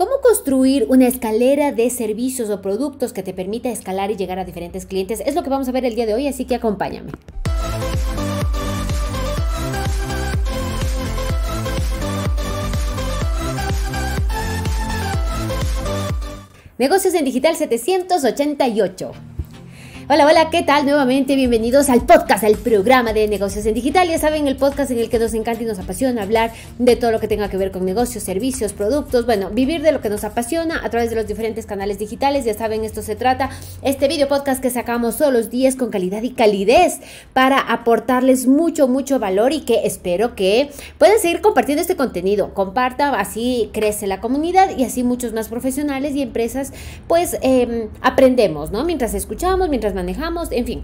¿Cómo construir una escalera de servicios o productos que te permita escalar y llegar a diferentes clientes? Es lo que vamos a ver el día de hoy, así que acompáñame. Negocios en Digital 788. Hola, hola, ¿qué tal? Nuevamente bienvenidos al podcast, al programa de negocios en digital. Ya saben, el podcast en el que nos encanta y nos apasiona hablar de todo lo que tenga que ver con negocios, servicios, productos, bueno, vivir de lo que nos apasiona a través de los diferentes canales digitales. Ya saben, esto se trata, este video podcast que sacamos todos los días con calidad y calidez para aportarles mucho, mucho valor y que espero que puedan seguir compartiendo este contenido. Comparta, así crece la comunidad y así muchos más profesionales y empresas, pues em, aprendemos, ¿no? Mientras escuchamos, mientras manejamos, en fin.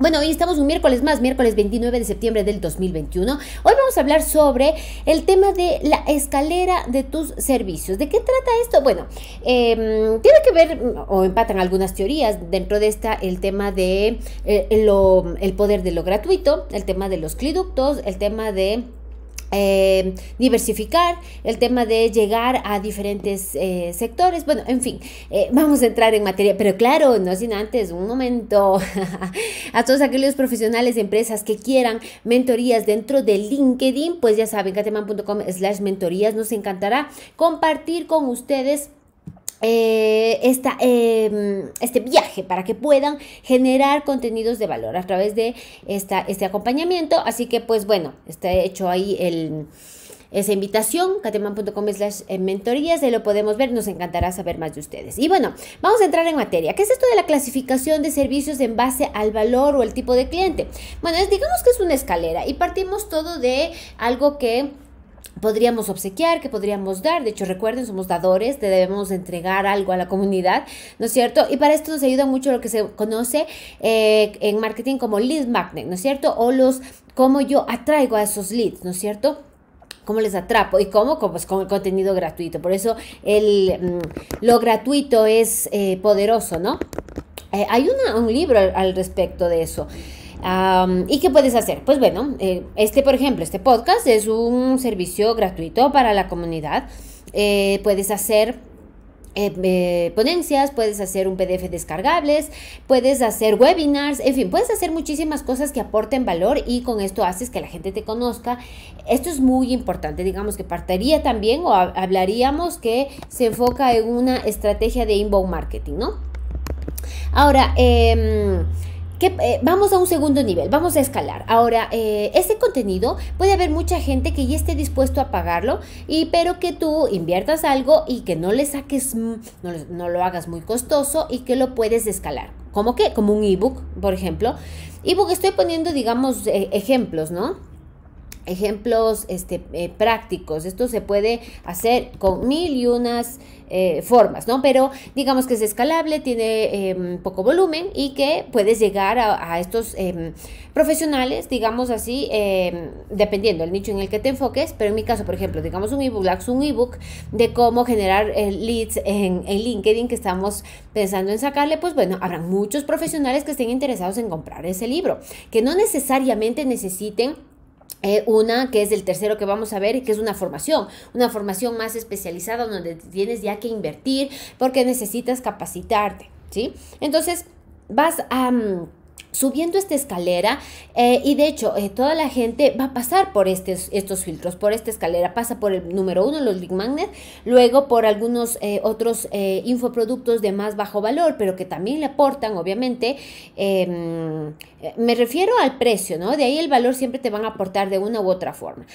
Bueno, hoy estamos un miércoles más, miércoles 29 de septiembre del 2021. Hoy vamos a hablar sobre el tema de la escalera de tus servicios. ¿De qué trata esto? Bueno, em, tiene que ver mm, o empatan algunas teorías dentro de esta el tema de eh, el poder de lo gratuito, el tema de los cliductos, el tema de eh, diversificar, el tema de llegar a diferentes eh, sectores. Bueno, en fin, eh, vamos a entrar en materia, pero claro, no sin antes, un momento, a todos aquellos profesionales de empresas que quieran mentorías dentro de LinkedIn, pues ya saben, cateman.com slash mentorías, nos encantará compartir con ustedes eh, esta, em, este viaje para que puedan generar contenidos de valor a través de esta, este acompañamiento. Así que pues bueno, está hecho ahí esa invitación, cateman.com slash eh, mentorías, ahí lo podemos ver, nos encantará saber más de ustedes. Y bueno, vamos a entrar en materia. ¿Qué es esto de la clasificación de servicios en base al valor o el tipo de cliente? Bueno, digamos que es una escalera y partimos todo de algo que podríamos obsequiar, que podríamos dar. De hecho, recuerden, somos dadores, te debemos entregar algo a la comunidad, ¿no es cierto? Y para esto nos ayuda mucho lo que se conoce eh, en marketing como lead magnet, ¿no es cierto? O los, cómo yo atraigo a esos leads, ¿no es cierto? ¿Cómo les atrapo? ¿Y cómo? Pues con el contenido gratuito. Por eso el, mm, lo gratuito es eh, poderoso, ¿no? Eh, hay una, un libro al respecto de eso. ¿Y qué puedes hacer? Pues bueno, eh, este por ejemplo, este podcast es un servicio gratuito para la comunidad. Eh, puedes hacer eh, ponencias, puedes hacer un PDF descargables, puedes hacer webinars, en fin, puedes hacer muchísimas cosas que aporten valor y con esto haces que la gente te conozca. Esto es muy importante, digamos que partiría también o hablaríamos que se enfoca en una estrategia de inbound marketing, ¿no? Ahora, eh, eh, vamos a un segundo nivel, vamos a escalar. Ahora, eh, ese contenido puede haber mucha gente que ya esté dispuesto a pagarlo, y, pero que tú inviertas algo y que no le saques, mm, no, lo hagas muy costoso y que lo puedes escalar. ¿Cómo que? Como un ebook, por ejemplo. Ebook, estoy poniendo, digamos, eh, ejemplos, ¿no? ejemplos este, eh, prácticos. Esto se puede hacer con mil y unas eh, formas, ¿no? Pero digamos que es escalable, tiene em, poco volumen y que puedes llegar a, estos em, profesionales, digamos así, em, dependiendo del nicho en el que te enfoques. Pero en mi caso, por ejemplo, digamos un ebook, un ebook de cómo generar eh, leads en, en LinkedIn que estamos pensando en sacarle, pues bueno, habrá muchos profesionales que estén interesados en comprar ese libro, que no necesariamente necesiten eh, una que es el tercero que vamos a ver, que es una formación, una formación más especializada donde tienes ya que invertir porque necesitas capacitarte, ¿sí? Entonces, vas a... Mm, subiendo esta escalera eh, y de hecho eh, toda la gente va a pasar por estos filtros, por esta escalera, pasa por el número uno, los Big magnet, luego por algunos eh, otros infoproductos de más bajo valor, pero que también le aportan, obviamente, em, me refiero al precio, ¿no? De ahí el valor siempre te van a aportar de una u otra forma.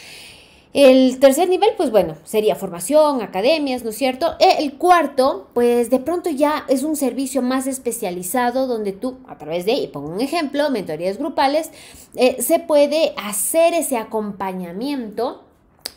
El tercer nivel, pues bueno, sería formación, academias, ¿no es cierto? E el cuarto, pues de pronto ya es un servicio más especializado donde tú, a través de, y pongo un ejemplo, mentorías grupales, eh, se puede hacer ese acompañamiento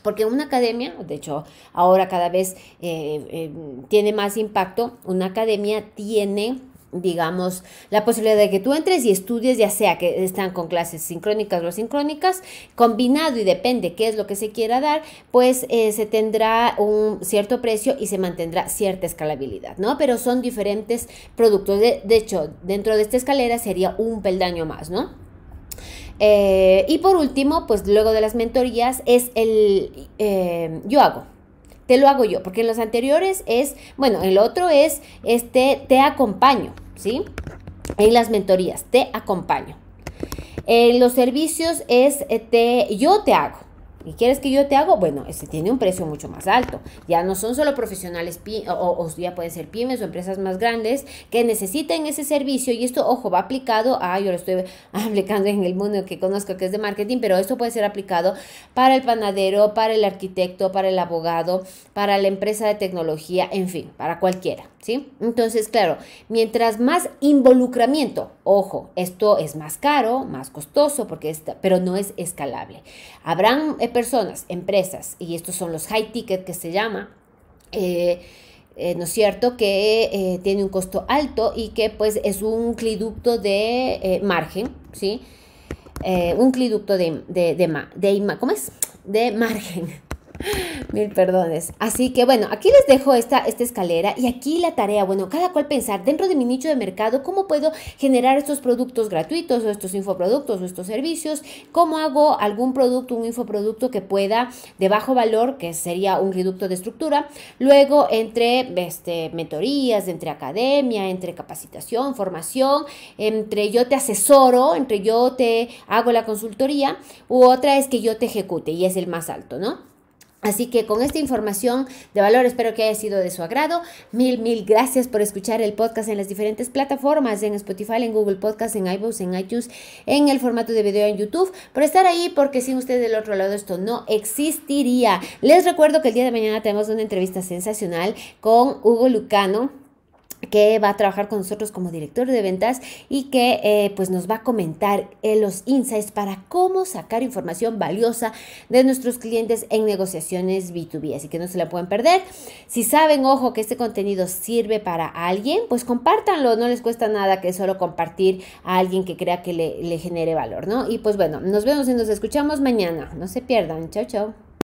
porque una academia, de hecho ahora cada vez eh, eh, tiene más impacto, una academia tiene digamos, la posibilidad de que tú entres y estudies, ya sea que están con clases sincrónicas o asincrónicas, combinado y depende qué es lo que se quiera dar, pues eh, se tendrá un cierto precio y se mantendrá cierta escalabilidad, ¿no? Pero son diferentes productos. De, hecho, dentro de esta escalera sería un peldaño más, ¿no? Eh, y por último, pues luego de las mentorías es el eh, yo hago, te lo hago yo, porque en los anteriores es, bueno, el otro es, este, te acompaño, ¿sí? En las mentorías, te acompaño. En eh, los servicios es, eh, te, yo te hago, ¿Y quieres que yo te hago? Bueno, ese tiene un precio mucho más alto. Ya no son solo profesionales o, ya pueden ser pymes o empresas más grandes que necesiten ese servicio. Y esto, ojo, va aplicado a, yo lo estoy aplicando en el mundo que conozco que es de marketing, pero esto puede ser aplicado para el panadero, para el arquitecto, para el abogado, para la empresa de tecnología, en fin, para cualquiera. ¿sí? Entonces, claro, mientras más involucramiento, ojo, esto es más caro, más costoso, porque está, pero no es escalable. Habrán eh, personas, empresas, y estos son los high ticket que se llama, eh, eh, ¿no es cierto?, que tiene un costo alto y que pues es un cliducto de margen, ¿sí? un cliducto de, de, de, ¿cómo es? de margen, Mil perdones. Así que bueno, aquí les dejo esta, esta escalera y aquí la tarea. Bueno, cada cual pensar dentro de mi nicho de mercado cómo puedo generar estos productos gratuitos o estos infoproductos o estos servicios. Cómo hago algún producto, un infoproducto que pueda de bajo valor, que sería un reducto de estructura. Luego entre este, mentorías, entre academia, entre capacitación, formación, entre yo te asesoro, entre yo te hago la consultoría. U otra es que yo te ejecute y es el más alto, ¿no? Así que con esta información de valor espero que haya sido de su agrado. Mil, mil gracias por escuchar el podcast en las diferentes plataformas, en Spotify, en Google Podcast, en iVoox, en iTunes, en el formato de video en YouTube, por estar ahí porque sin usted del otro lado esto no existiría. Les recuerdo que el día de mañana tenemos una entrevista sensacional con Hugo Lucano que va a trabajar con nosotros como director de ventas y que eh, pues nos va a comentar eh, los insights para cómo sacar información valiosa de nuestros clientes en negociaciones B2B, así que no se la pueden perder. Si saben, ojo, que este contenido sirve para alguien, pues compártanlo, no les cuesta nada que solo compartir a alguien que crea que le, genere valor, ¿no? Y pues bueno, nos vemos y nos escuchamos mañana, no se pierdan, chao, chao.